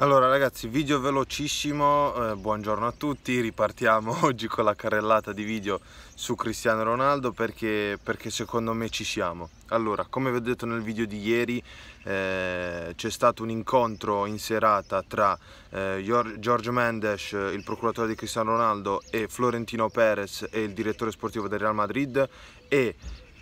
Allora ragazzi, video velocissimo, eh, buongiorno a tutti, ripartiamo oggi con la carrellata di video su Cristiano Ronaldo perché, perché secondo me ci siamo. Allora, come detto nel video di ieri eh, c'è stato un incontro in serata tra eh, George Mendes, il procuratore di Cristiano Ronaldo, e Florentino Perez e il direttore sportivo del Real Madrid e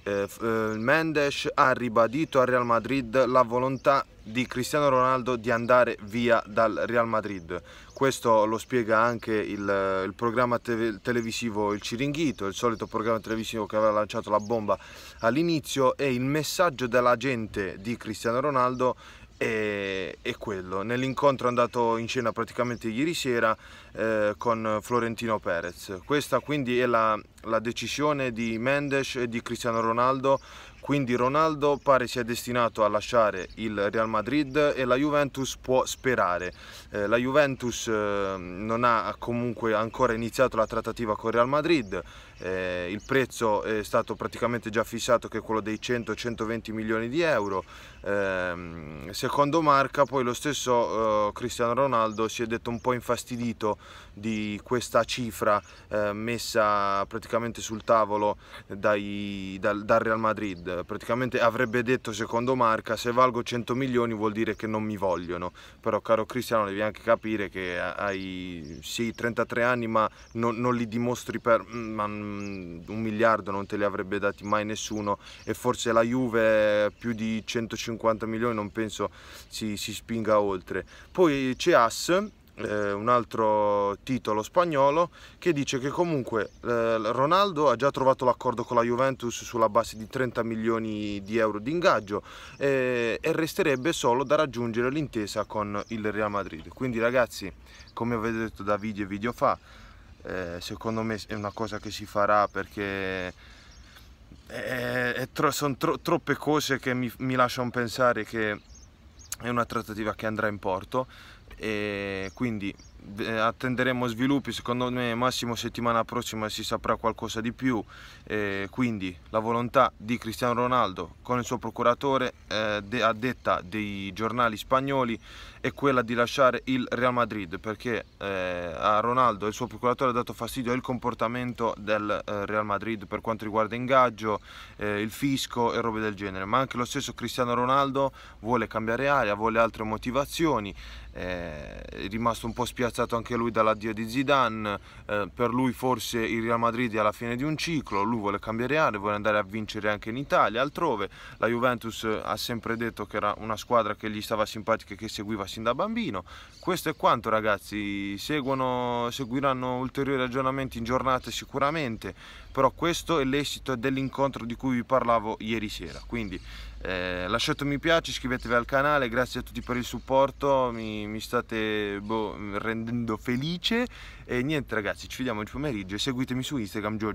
eh, eh, Mendes ha ribadito al Real Madrid la volontà di Cristiano Ronaldo di andare via dal Real Madrid. Questo lo spiega anche il, il programma te televisivo Il Ciringhito, il solito programma televisivo che aveva lanciato la bomba all'inizio e il messaggio della gente di Cristiano Ronaldo è è quello. Nell'incontro andato in cena praticamente ieri sera eh, con Florentino Perez. Questa quindi è la, la decisione di Mendes e di Cristiano Ronaldo quindi Ronaldo pare sia destinato a lasciare il Real Madrid e la Juventus può sperare. Eh, la Juventus eh, non ha comunque ancora iniziato la trattativa con il Real Madrid, eh, il prezzo è stato praticamente già fissato che è quello dei 100-120 milioni di euro. Ehm, secondo Marca poi lo stesso eh, Cristiano Ronaldo si è detto un po' infastidito di questa cifra eh, messa praticamente sul tavolo dai, dal, dal Real Madrid. Eh, praticamente avrebbe detto secondo Marca se valgo 100 milioni vuol dire che non mi vogliono però caro Cristiano devi anche capire che hai sì 33 anni ma non, non li dimostri per mm, mm, un miliardo non te li avrebbe dati mai nessuno e forse la Juve più di 150 milioni non penso si, si spinga oltre poi c'è As eh, un altro titolo spagnolo che dice che comunque eh, Ronaldo ha già trovato l'accordo con la Juventus sulla base di 30 milioni di euro di ingaggio eh, e resterebbe solo da raggiungere l'intesa con il Real Madrid. Quindi ragazzi, come avete detto da video e video fa, eh, secondo me è una cosa che si farà perché tro sono tro troppe cose che mi, mi lasciano pensare che è una trattativa che andrà in porto e quindi eh, attenderemo sviluppi, secondo me massimo settimana prossima si saprà qualcosa di più, eh, quindi la volontà di Cristiano Ronaldo con il suo procuratore eh, de a detta dei giornali spagnoli è quella di lasciare il Real Madrid perché eh, a Ronaldo e il suo procuratore ha dato fastidio al comportamento del eh, Real Madrid per quanto riguarda ingaggio, eh, il fisco e robe del genere, ma anche lo stesso Cristiano Ronaldo vuole cambiare aria, vuole altre motivazioni, è rimasto un po' spiazzato spiazzato anche lui dall'addio di Zidane, eh, per lui forse il Real Madrid è alla fine di un ciclo, lui vuole cambiare aria, vuole andare a vincere anche in Italia, altrove la Juventus eh, ha sempre detto che era una squadra che gli stava simpatica e che seguiva sin da bambino. Questo è quanto ragazzi, Seguono, seguiranno ulteriori ragionamenti in giornata sicuramente, però questo è l'esito dell'incontro di cui vi parlavo ieri sera, quindi eh, lasciate un mi piace, iscrivetevi al canale, grazie a tutti per il supporto, mi, mi state boh, rendendo rendendo felice e niente ragazzi ci vediamo il pomeriggio seguitemi su Instagram Joe